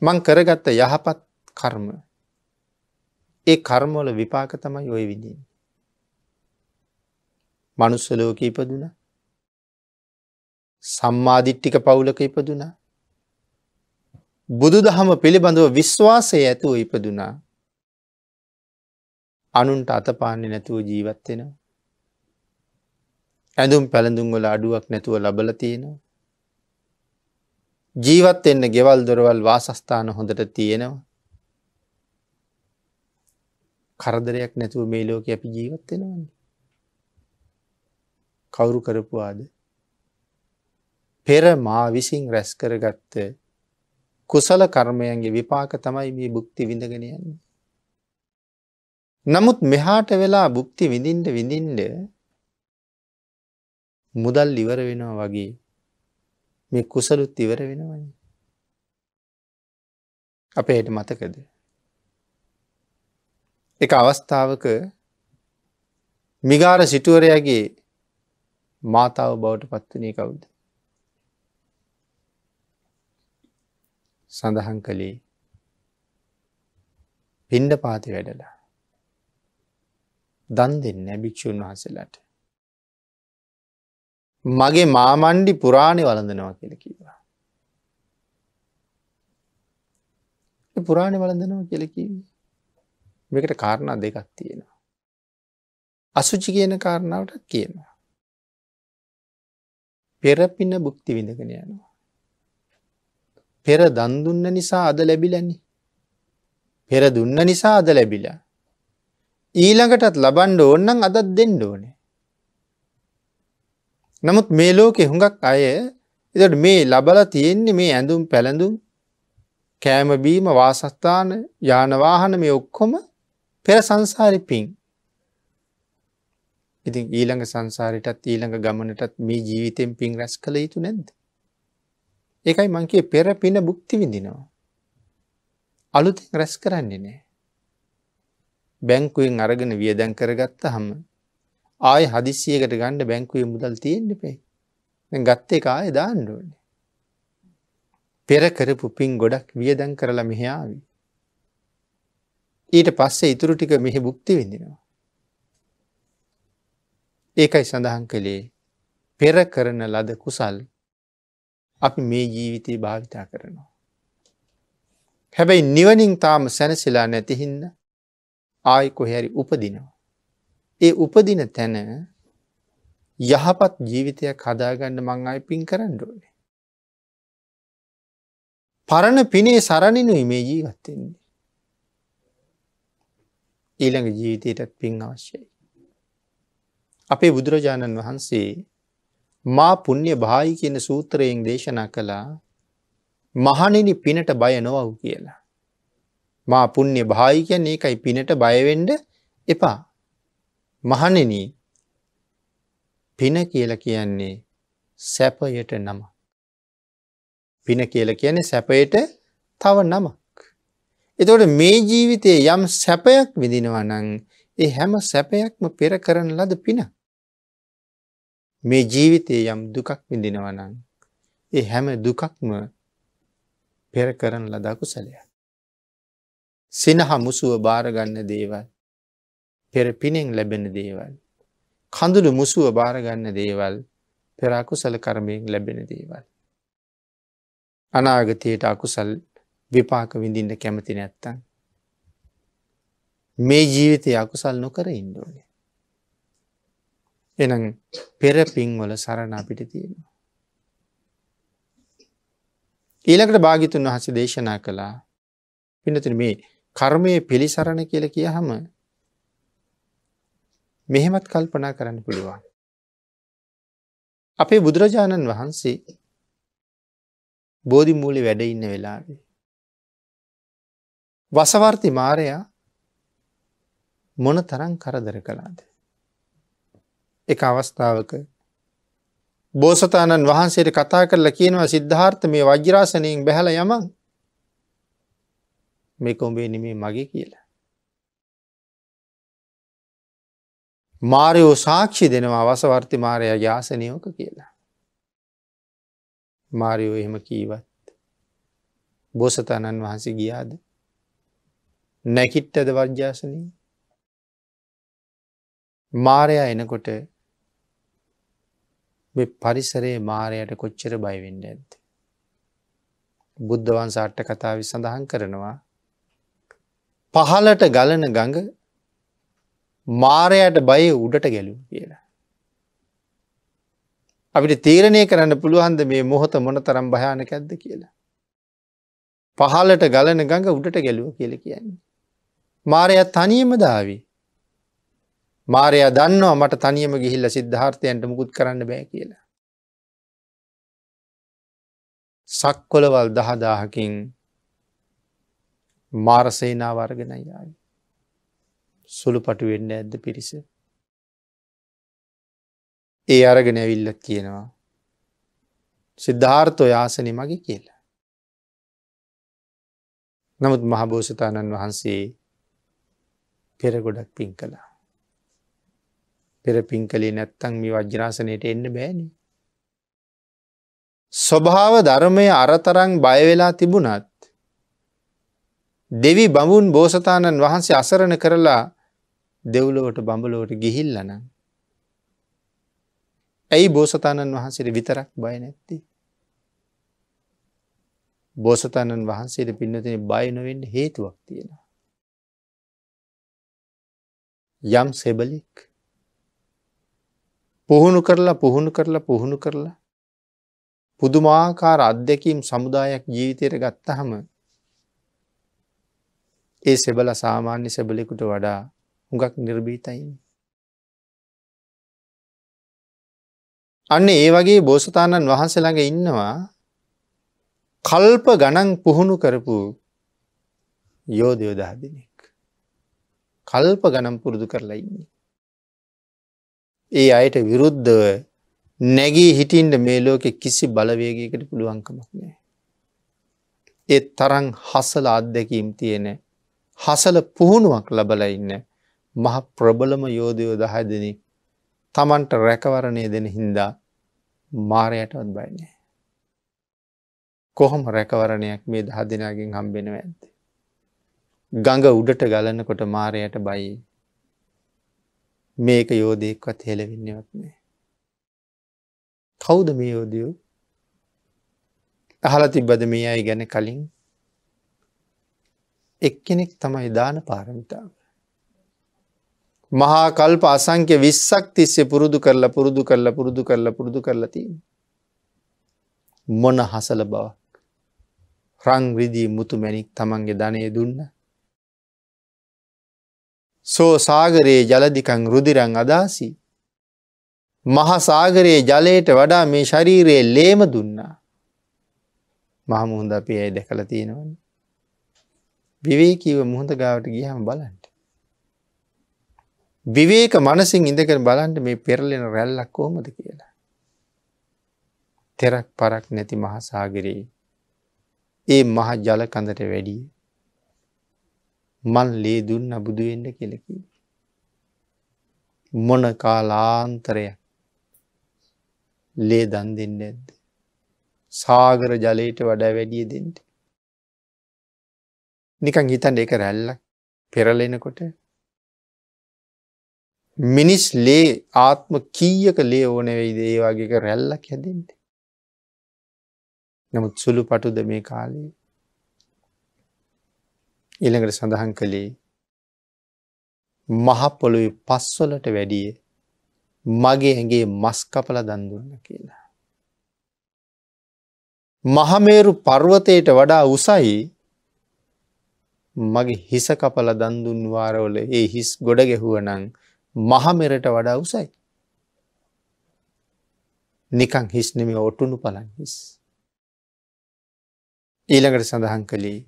මං කරගත්ත යහපත් කර්ම ඒ කර්මෝල විපාක තමයි ඔය විදිින්. මනුස්සලෝක ඉපදුන සම්මාධිට්ටික පවුලක ඉපදුන බුදු දහම පිළිබඳව විශ්වාසය ඇතුව ඉපදුනා අනුන්ට අතපාන්නේ නැතුව ජීවත්වෙනවා ඇඳුම් පැළඳුම්වල අඩුවක් නැතුව ලබල තියෙනවා. ජීවත් එන්න ගෙවල් දොරවල් වාසස්ථාන හොඳට තියෙනවා. කරදරයක් නැතුව මේ ලෝක අපි ජීවත් වෙනවන්නේ. කවුරු කරපුවාද. පෙර මා විසින් රැස් කරගත්ත කුසල කර්මයන්ගේ විපාක තමයි මේ බුක්ති විඳගෙන යන්නේ. නමුත් මෙහාට වෙලා බුක්ති විඳින්ට විඳින්ට මුදල් ඉවර වෙනවා වගේ මේ කුසලුත් ඉවර වෙනවන. අපේ හට මතකද. එක අවස්ථාවක මිගාර සිටුවරයාගේ මාතාව බවට පත්වනය කවුද. සඳහන් කළේ පින්ඩ පාති වැඩලා දන් දෙන්න භික්‍ෂූන් වහසලට මගේ මාමණ්ඩි පුරාණි වලඳනවා කියල කිවා. පුරාණි වලඳනවා කියලකිව මේකට කාරණා දෙකක් තියෙනවා. අසුචි කියන කාරණාවටත් කියනවා. පෙරපින බුක්ති විඳගෙන යනවා. පෙර දන්දුන්න නිසා අද ලැබිලනි. පෙර දුන්න නිසා අද ලැබිලා. ඊළඟටත් ලබන්ඩ ඕන්නන් අදත් දෙන්න ඕනේ. නමුත් මේ ලෝකෙ හුඟක් අය එදට මේ ලබල තියෙන්නේ මේ ඇඳුම් පැළඳුම් කෑමබීම වාසස්ථාන යානවාහන මේ ඔක්කොම පෙර සංසාරි පින්. ඉතින් ඊළඟ සංසාරිටත් ඊළඟ ගමනටත් මේ ජීවිතෙන් පින් රැස් කළ යුතු නැද්ද. ඒකයි මංකේ පෙර පින බුක්ති විඳිනවා. අලුතින් රැස් කරන්නේ නෑ. බැංකුවෙන් අරගෙන වියදැන් කරගත්ත හම ආය හදිසියකට ගණ්ඩ බැංකුවේ මුදල් තියෙන්ට පේ ගත්තේ කාය දාණ්ඩුවන. පෙර කරපු පින් ගොඩක් වියදන් කරලා මෙහයාාවී. ඊට පස්සේ ඉතුරු ටික මෙහි බුක්ති විඳිනවා. ඒකයි සඳහන් කළේ පෙර කරන ලද කුසල් අපි මේ ජීවිතය භාවිතා කරනවා. හැබැයි නිවනින් තාම සැනසිලා නැතිහින්න ආය කොහැරි උපදිනවා. ඒ උපදින තැන යහපත් ජීවිතයක් හදාගන්න මං අයි පින් කරන්න ඕනේ. පරණ පිනේ සරණිනුයි මේ ජීවත්තෙන්නේ. ඊළඟ ජීවිතයටත් පින් අවශ්‍යයි. අපේ බුදුරජාණන් වහන්සේ මා පුුණ්්‍ය භායි කියන සූත්‍රයෙන් දේශනා කළා මහනෙනි පිනට බය නොවව් කියලා. මා පුුණ්්‍ය භායි කියන එකයි පිනට බයවෙන්ඩ එපා. මහනෙන පින කියල කියන්නේ සැපයට නමක්. පින කියල කියන්නේ සැපයට තව නමක්. එතවට මේ ජීවිතයේ යම් සැපයක් විදිනවනං ඒ හැම සැපයක්ම පෙර කරන ලද පින. මේ ජීවිතයේ යම් දුකක් විඳිනවනං ඒ හැම දුකක්ම පෙර කරන ලදකු සැලයක්. සිනහ මුසුව භාරගන්න දේවල් පෙරපිනෙන් ලැබෙන දේවල්. කඳුළු මුසුව භාරගන්න දේවල් පෙරාකුසල කරමයෙන් ලැබෙන දේවල්. අනාගතයට අකුසල් විපාක විඳින්න කැමති නැත්තන්. මේ ජීවිතය අකුසල් නොකර ඉන්ඩෝනේ. එන පෙරපින්වල සරණ අපිට තියෙනවා. ඊළකට භාගිතුන් වහස දේශනා කළා පිනතින මේ කර්මය පිළිසරණ කියල කිය හම මෙහෙමත් කල්පනා කරන්න පුළුවන්. අපේ බුදුරජාණන් වහන්සේ බෝධි මූලි වැඩ ඉන්න වෙලාවේ. වසවර්ති මාරයා මොන තරං කරදර කලාද. එක අවස්ථාවක බෝසතාණන් වහන්සේට කතා කරලා කියනවා සිද්ධාර්ථ මේ වජ්‍යරාසනයෙන් බැහල යමන් මේක උඹේ නෙමේ මගේ කියලා. මාරයෝ සාක්ෂි දෙනවා වසවර්ති මාරයාගේ ආසනයෝක කියලා. මාරයෝ එහෙම කීවත් බෝසතාණන් වහන්සේ ගියාද නැකිට්ටද වර්ජාසනී මාරයා එනකොට පරිසරයේ මාරයට කොච්චර බයිවෙන්න ඇද. බුද්ධවන් සාට්ට කතාව සඳහන් කරනවා පහලට ගලන ගඟ මාරයට බය උඩට ගැලුම් කියලා. අපිට තීරණය කරන්න පුළුවන්ද මේ මොහොත මොන තරම් භයානක ඇද්ද කියලා. පහලට ගලන ගඟ උඩට ගැලුව කියල කියන්නේ. මාරයා තනියම දාවී. මාරයා දන්නවා මට තනියම ගිහිල්ල සිද්ධාර්ථයන්ට මුකුත් කරන්න බෑ කියලා. සක්කොලවල් දහදාහකින් මාරසේනා වර්ගෙන යාවි. සුළු පටු වෙන්න ඇද්ද පිරිස. ඒ අරගෙන ඇවිල්ලත් කියනවා. සිද්ධාර්ථ ඔයාසන මගේ කියලා. නමුත් මහබෝසතාණන් වහන්සේ පෙරගොඩක් පින් කළා. පෙර පින් කලේ නැත්තං මේ වජ්‍යනාසනයට එන්න බෑනි. ස්වභාව ධර්මය අරතරං බයවෙලා තිබුණත් දෙවි බමුන් බෝසතාණන් වහන්සේ අසරණ කරලා දෙව්ලොවට බඹලොවට ගිහිල්ලන. ඇයි බෝසතාණන් වහන්සේට විතරක් බය නැත්ති. බෝසතාණන් වහන්සේට පින්නතින බයනොවෙන්ට හේතුවක් තියෙනවා. යම් සෙබලික් පුහුණු කරලා පුහුණු කරලා පුහුණු කරලා පුදුමාකාර අත්දැකීම් සමුදායක් ජීවිතයට ගත්තහම ඒ සෙබල සාමාන්‍ය සැබලෙකුට වඩා හුඟක් නිර්බීතයි. අන්න ඒ වගේ බෝසතාණන් වහන්සළඟ ඉන්නවා කල්ප ගණන් පුහුණු කරපු යෝධයෝදහ දෙනෙක්. කල්ප ගනම් පුරුදු කරලා ඉන්නේ. ඒ අයට විරුද්ධව නැගී හිටින්ට මේ ලෝකෙ කිසි බලවේගයකට පුළුවන්කමක් නෑ. ඒ තරන් හසල අත්දැකීම් තියෙන හසල පුහුණුවක් ලබල ඉන්න මහ ප්‍රබලම යෝධයෝ දහය දෙනෙක් තමන්ට රැකවරණය දෙන හින්දා මාරයටවත් බයිනෑ. කොහොම රැකවරණයක් මේ දහ දෙනාගෙන් හම්බෙනව ඇද. ගඟ උඩට ගලන්නකොට මාරයට බයි මේක යෝධයෙක්වත් හෙලවෙන්නවත් නෑ. කෞුද මේ යෝධියෝ අහල තිබ්බද මේ අයි ගැන කලින් එක්කෙනෙක් තමයි දාන පාරමිතාව. මහා කල්ප අසංක්‍ය විස්සක් තිස්සේ පුරුදු කරලා පුරුදු කරලා පුරුදු කරලා පුරුදු කරලති. මොන හසල බවක් රංවිදී මුතු මැණික් තමන්ගේ ධනය දුන්න. සෝ සාගරයේ ජලදිකං රුදිරං අදාසි. මහසාගරයේ ජලයට වඩා මේ ශරීරයේ ලේම දුන්නා. මහමුහුද අපේ ඇයි දැකළ තියෙනවන්න. විවේකීව මුහඳ ගාවට ගියහම බලන්න. විවේක මනසින් ඉඳකර බලන්ට මේ පෙරලෙන රැල්ලක් කෝමද කියලා. තෙරක් පරක් නැති මහසාගරයේ ඒ මහ ජලකඳට වැඩිය මල් ලේ දුන්න බුදුවෙන්න කෙලකි. මොන කාලාන්තරය ලේ දන් දෙන්න ඇද්ද. සාගර ජලයට වඩා වැඩිය දෙෙන්ට. නිකං හිතන් එක රැල්ල පෙරලෙනකොට මිනිස් ලේ ආත්ම කීයක ලේ ඕන වෙයිද ඒ වගේක රැල්ලක් හැදෙන්න. නමුත් සුළු පටුද මේ කාලේ. ඊළඟට සඳහන් කළේ මහපොළොවේ පස්වලට වැඩිය මගේ ඇගේ මස් කපල දන්දුන්න කියලා. මහමේරු පර්වතයට වඩා උසයි මගේ හිස කපල දන්දුන් වාරවල ඒ හිස් ගොඩ ගැහුවනං මහමෙරට වඩා උසයි. නිකං හිස්නෙම ඔටුනු පලන් හිස්. ඊළඟට සඳහන් කළේ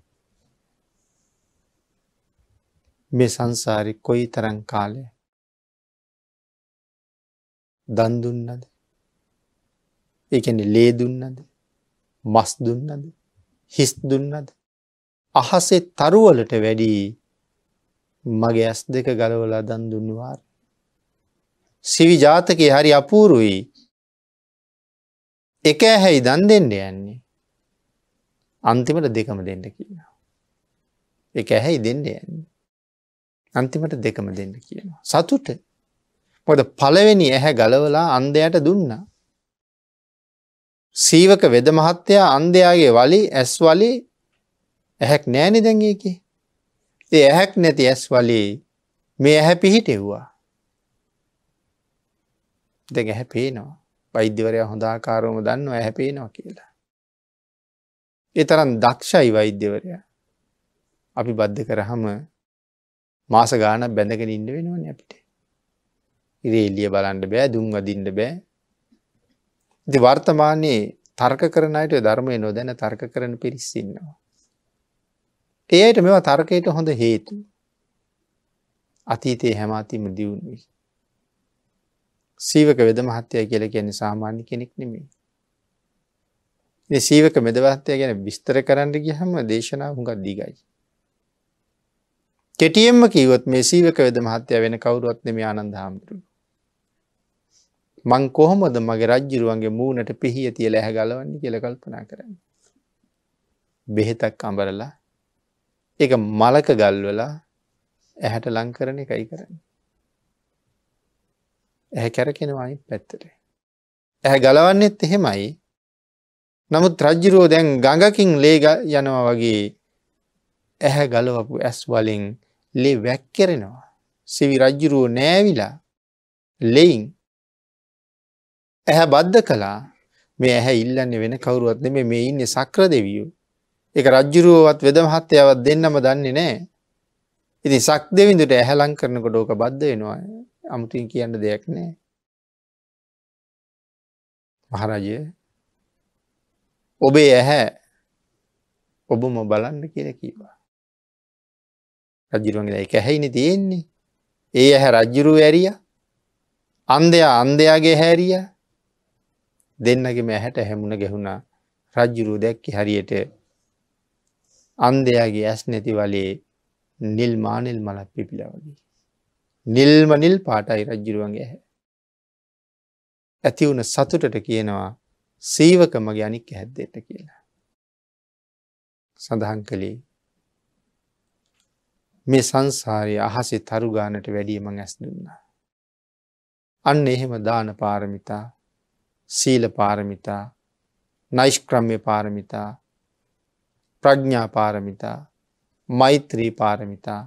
මේ සංසාරි කොයි තරං කාලය දන්දුන්නද එකන ලේ දුන්නද මස් දුන්නද හිස් දුන්නද අහසේ තරුවලට වැඩී මගේ ඇස් දෙක ගලවලා දන් දුන්නවාර සිවි ජාතකය හරි අපූරුයි එක ඇහැයි දන් දෙන්න යන්නේ අන්තිමට දෙකම දෙන්න කියනවා. එක ඇහැයි දෙන්න යන්නේ. අන්තිමට දෙකම දෙන්න කියනවා. සතුට පොද පළවෙනි ඇහැ ගලවලා අන්දයට දුන්නා. සීවක වෙද මහත්තයා අන්දයාගේ වලි ඇස් වලි ඇහැක් නෑනි දැඟකි. ඒ ඇහැක් නැති ඇස් වලේ මේ ඇහැ පිහිටෙව්වා. දැ ගැහැපේනවා වෛද්‍යවරයා හොඳාකාරෝම දන්න ඇහැපේනවා කියලා. ඒ තරන් දක්ෂයි වෛද්‍යවරයා අපි බද්ධ කරහම මාස ගාන බැඳගෙන ඉන්න වෙනවන අපිට. ඉරේ එල්ලිය බලන්ඩ බෑ දුම් අදින්ඩ බෑ. ඉති වර්තමානයේ තර්ක කරනයට ධර්මය නොදැන තර්ක කරන පිරිස්සින්නවා. එයට මෙවා තර්කයට හොඳ හේතු අතීතයේ හැමාතීම දියුණුවයි. සීවක වෙද මහත්තය කියල කියන්නේ සාමාන්‍ය කෙනෙක් නෙමේ. සීවක මෙදවත්තය ගැන විස්තර කරන්න ගිහම දේශනා හුඟක් දීගයි. කෙටියෙන්ම කීවොත් මේ සීවක වෙද මහත්තය වෙන කවුරුවත් නෙම ආනන්ද හාමුදුරු. මං කොහොමද මගේ රජ්ජිරුවන්ගේ මූනට පිහිය තියල ඇහ ගලවන්නේ කියල කල්පනා කරන්න. බෙහෙතක් අඹරලා එක මලක ගල්වලා ඇහැට ලංකරන එකයි කරන්න. ඇහැ කැරකෙනවායි පැත්තට. ඇහැ ගලවන්නෙත් එහෙමයි නමුත් රජ්ජිරෝ දැන් ගඟකින් ලේග යනවා වගේ ඇහැ ගලවපු ඇස් වලින් ලේ වැැක්කෙරෙනවා. සිවි රජ්ජිරුවෝ නෑවිලා ලෙයින් ඇහැ බද්ධ කලා මේ ඇහැ ඉල්ලන්නේ වෙන කවරුවත් මේ මේ ඉන්න සක්‍ර දෙවියෝ. එක රජ්ජුරුවවත් වෙදමහත්තයවත් දෙන්නම දන්නේ නෑ. ඉති සක් දෙවිඳුට ඇහැලං කරනකොට ඕක බද්ධ වෙනවා අමුතුවෙන් කියන්න දෙයක් නෑ මහරජය ඔබේ ඇහැ ඔබම බලන්න කියල කීවා රජරුවගේ එක ඇහැයින තියෙන්නේ ඒ ඇහැ රජ්ජුරු ඇරිය අන්දයා අන්දයාගේ හැරිය දෙන්නගේ මැහැට හැමුණ ගැහුණා රජ්ජුරු දැක්කි හරියට අන්දයාගේ ඇස් නැති වලේ නිල් මානෙල් මලක් පිපිලා වගේ නිල්මනිල් පාටයි රජ්ජිරුවන්ගේ ඇහැ. ඇතිවුණ සතුටට කියනවා සීවක මගේ අනික් හැද්දෙට කියලා. සඳහන් කළේ මේ සංසාරය අහසේ තරුගානට වැඩියම ඇස් දුන්නා. අන්න එහෙම දාන පාරමිතා සීල පාරමිතා නයිෂ්ක්‍රම්ය පාරමිතා ප්‍රඥ්ඥා පාරමිතා මෛත්‍රී පාරමිතා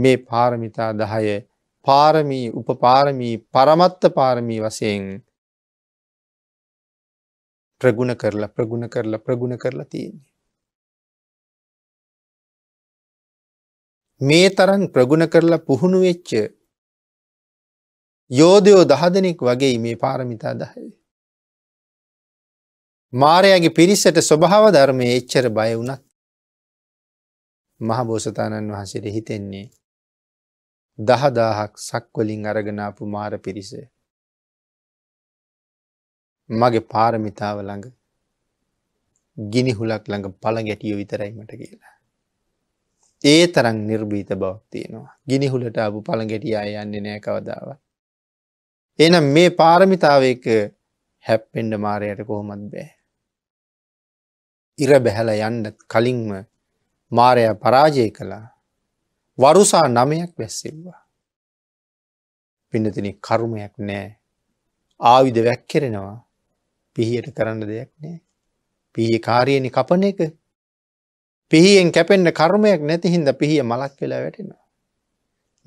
මේ පාරමිතා දහය පාරමී උපපාරමී පරමත්ත පාරමී වසයෙන් ප්‍රගුණ කරලා ප්‍රගුණ කරලා ප්‍රගුණ කරලා තියන්නේ. මේ තරන් ප්‍රගුණ කරලා පුහුණු වෙච්ච යෝධයෝ දහදනෙක් වගේ මේ පාරමිතා දහය. මාරයාගේ පිරිසට ස්වභාව ධර්මය එච්චර බය වුණත් මහබෝසතාණන් වහන්සේට හිතෙන්නේ දහදාහක් සක්වලින් අරගනාපු මාර පිරිසය. මගේ පාරමිතාව ළඟ ගිනි හුලක් ළඟ පළ ගැටියෝ විතරයිමට කියලා. ඒ තරන් නිර්භීත බවක් තියෙනවා ගිනි හුලට අපපු පළ ගැටියා යන්නේ නෑ කවදාව. එනම් මේ පාරමිතාවක හැප්පෙන්ඩ මාරයට කොහොමත් බෑ. ඉර බැහැල යන්න කලින්ම මාරයා පරාජය කලා වරුසා නමයක් බැස්සෙව්වා. පිනතින කරුමයක් නෑ ආවිද වැැක්කෙරෙනවා පිහියට කරන්න දෙයක් නෑ. පිහිය කාරියනි කපන එක පිහියෙන් කැපෙන්න්න කර්මයක් නැති හින්ද පිහිය මලක් වෙලා වැටෙනවා.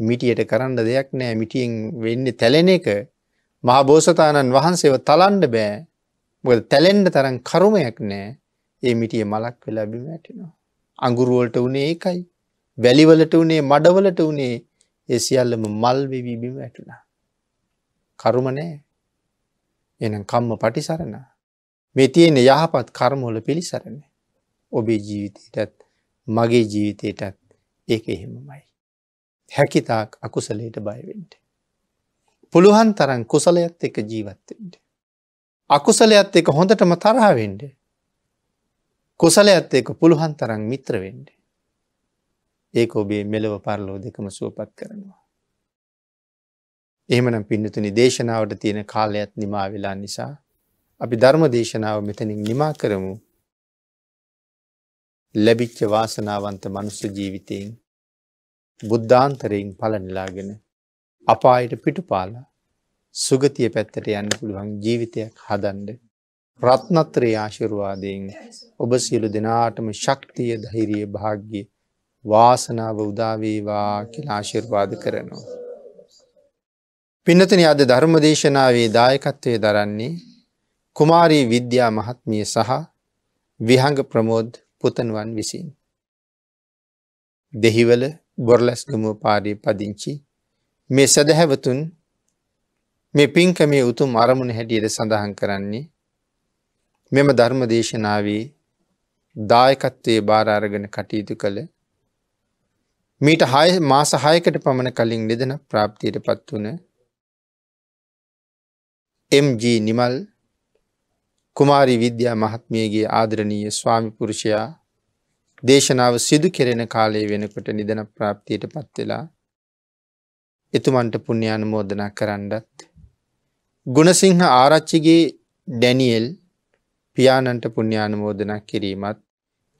මිටියට කරන්න දෙයක් නෑ මිටියෙන් වෙන්න තැලෙන එක මහා බෝසතාණන් වහන්සේව තලන්ඩ බෑ මොද තැලෙන්ඩ තරම් කරුමයක් නෑ ඒ මිටිය මලක් වෙලා බිම ඇටිනවා. අගුරුවලට උනේ ඒකයි වැලිවලට වනේ මඩවලට වනේ ඒ සියල්ලම මල් වෙවීබිම ඇටුණා. කරුමනෑ එනම් කම්ම පටිසරණ මේ තියෙන යහපත් කර්මෝල පිළිසරණ ඔබේ ජීවිතයටත් මගේ ජීවිතයටත් ඒක එහෙමමයි. හැකිතාක් අකුසලයට බයවෙන්ට. පුළුවන් තරන් කුසලයත් එක ජීවත්තෙන්ට. අකුසලයත් එක හොඳටම තරහාවෙන්ඩ කුසලයත් එක පුළුවන් තරන් මිත්‍රවෙන්ඩ. ඒක ඔබේ මෙලව පරලෝ දෙකම සුවපත් කරනවා. එහමනම් පින්නතුනි දේශනාවට තියෙන කාලයත් නිමා වෙලා නිසා අපි ධර්ම දේශනාව මෙතනින් නිමා කරමු ලැබිච්ච වාසනාවන්ත මනුස්ස ජීවිතයෙන් බුද්ධාන්තරයෙන් පලනිලාගෙන අපායට පිටුපාලා සුගතිය පැත්තට යන්න පුළුවන් ජීවිතයක් හදන්ඩ රත්නත්‍රේ ආශිරුවාදයෙන් ඔබ සියලු දෙනාටම ශක්තිය දහිරිය භාග්‍ය වාසනාව උදාවේවා කියලාශිර්වාද කරනවා. පින්නතන අද ධර්මදේශනාවේ දායකත්වය දරන්නේ කුමාරී විද්‍යා මහත්මිය සහ විහඟ ප්‍රමෝද් පුතනුවන් විසින්. දෙහිවල බොරලැස්ගමුව පාරී පදිංචි මේ සැදැහැවතුන් මේ පින්කමේ උතුම් අරමුණ හැටියට සඳහන් කරන්නේ මෙම ධර්ම දේශනාවේ දායකත්වයේ භාරාරගෙන කටයුතු කළ මීට හය මාස හයකට පමණ කලින් දෙදෙන ප්‍රාප්තියට පත් වන MG නිමල් කුමාරි විද්‍යා මහත්මියගේ ආදරණීය ස්වාමි පුරුෂයා දේශනාව සිදු කෙරෙන කාලය වෙනකොට නිදන ප්‍රාප්තියට පත්වෙලා එතුමන්ට පුුණ්‍යාන මෝදනා කරන්නත්. ගුණසිංහ ආරච්චිගේ ඩැනියල් පියානන්ට පුුණ්‍යාන මෝදනා කිරීමත්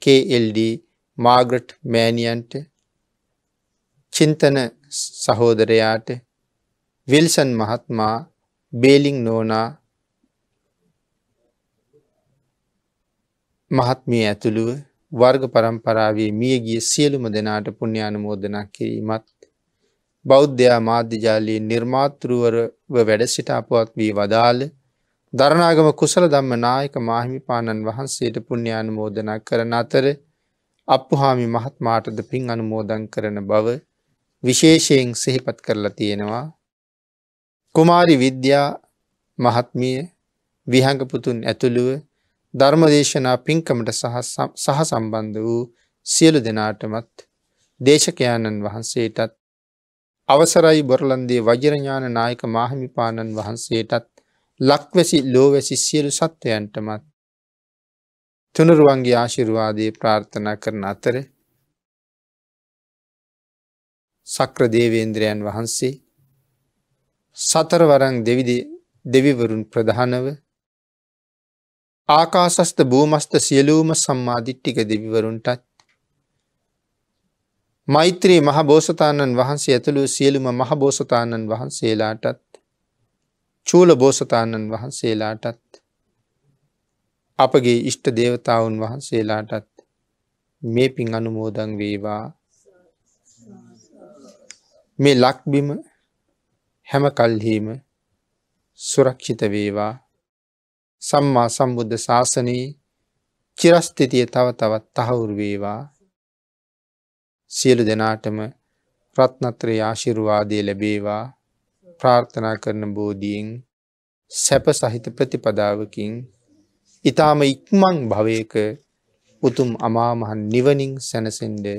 KLD මාග්‍රට් මෑනියන්ට චින්තන සහෝදරයාට විල්සන් මහත්මා බේලිං නෝනා මහත්මිය ඇතුළුව වර්ග පරම්පරාවේ මියගිය සියලුම දෙනාට පුුණ්‍යානුමෝදනක් කිරීමත් බෞද්ධයා මාධ්‍යජාලයේ නිර්මාතෘවරව වැඩ සිට අපවත් වී වදාළ දරණාගම කුසල දම්ම නායක මාහිමිපාණන් වහන්සේට පුුණ්‍යානුමෝදනක් කරන අතර අපපුහාමි මහත්මාටද පින් අනුමෝදන් කරන බව විශේෂයෙන් සිහිපත් කරලා තියෙනවා කුමාරි විද්‍යා මහත්මිය විහඟපුතුන් ඇතුළුව ධර්මදේශනා පින්කමට සහ සම්බන්ධ වූ සියලු දෙනාටමත් දේශකයාණන් වහන්සේටත් අවසරයි බොරලන්දේ වජරඥාන නායක මාහමිපාණන් වහන්සේටත් ලක්වැසි ලෝවැසි සියලු සත්වයන්ටමත් තුනරුවන්ගේ ආශිරුවාදය ප්‍රාර්ථනා කරන අතර සක්‍ර දේවේන්ද්‍රයන් වහන්සේ සතරවරං දෙවිවරුන් ප්‍රධානව ආකාසස්ත භූමස්ත සියලූම සම්මාධිට්ටික දෙවිවරුන්ටත් මෛත්‍රී මහබෝසතාණන් වහන්සේ ඇතුළු සියලුම මහබෝසතාණන් වහන්සේලාටත් චූල බෝසතාණන් වහන්සේලාටත් අපගේ ඉෂ්ට දේවතාවුන් වහන්සේලාටත් මේ පින් අනුමෝදන් වේවා මේ ලක්බිම හැම කල්හීම සුරක්ෂිත වේවා සම්මා සම්බුද්ධ ශාසනයේ චිරස්ථිතිය තව තවත් තහවුරු වේවා සියලු දෙනාටම රත්නත්‍රයේ ආශිර්වාදය ලැබේවා ප්‍රාර්ථනා කරන බෝධීන් සැප සහිත ප්‍රතිපදාවකින් ඊ타ම ඉක්මන් භවයක උතුම් අමාමහන් නිවනින් සැනසෙන්නේ